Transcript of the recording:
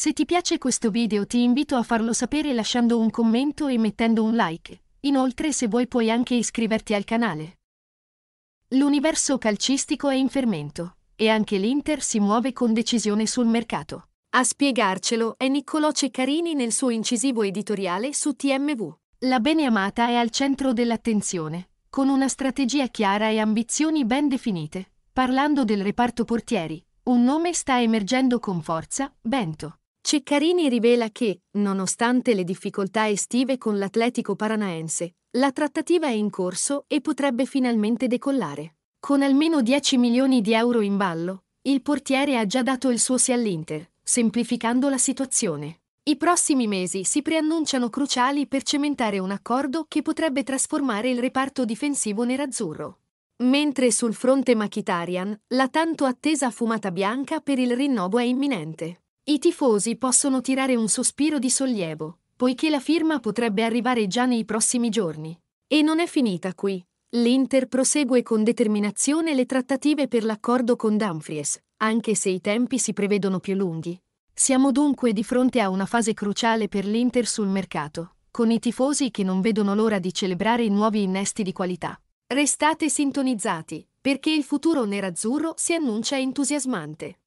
Se ti piace questo video ti invito a farlo sapere lasciando un commento e mettendo un like. Inoltre se vuoi puoi anche iscriverti al canale. L'universo calcistico è in fermento e anche l'Inter si muove con decisione sul mercato. A spiegarcelo è Niccolò Ceccarini nel suo incisivo editoriale su TMV. La beneamata è al centro dell'attenzione, con una strategia chiara e ambizioni ben definite. Parlando del reparto portieri, un nome sta emergendo con forza, Bento. Ceccarini rivela che, nonostante le difficoltà estive con l'Atletico Paranaense, la trattativa è in corso e potrebbe finalmente decollare. Con almeno 10 milioni di euro in ballo, il portiere ha già dato il suo sì all'Inter, semplificando la situazione. I prossimi mesi si preannunciano cruciali per cementare un accordo che potrebbe trasformare il reparto difensivo nerazzurro. Mentre sul fronte Machitarian, la tanto attesa fumata bianca per il rinnovo è imminente. I tifosi possono tirare un sospiro di sollievo, poiché la firma potrebbe arrivare già nei prossimi giorni. E non è finita qui. L'Inter prosegue con determinazione le trattative per l'accordo con Dumfries, anche se i tempi si prevedono più lunghi. Siamo dunque di fronte a una fase cruciale per l'Inter sul mercato, con i tifosi che non vedono l'ora di celebrare i nuovi innesti di qualità. Restate sintonizzati, perché il futuro nerazzurro si annuncia entusiasmante.